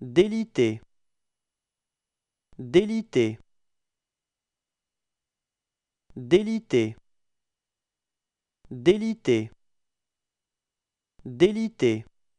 délité délité délité délité délité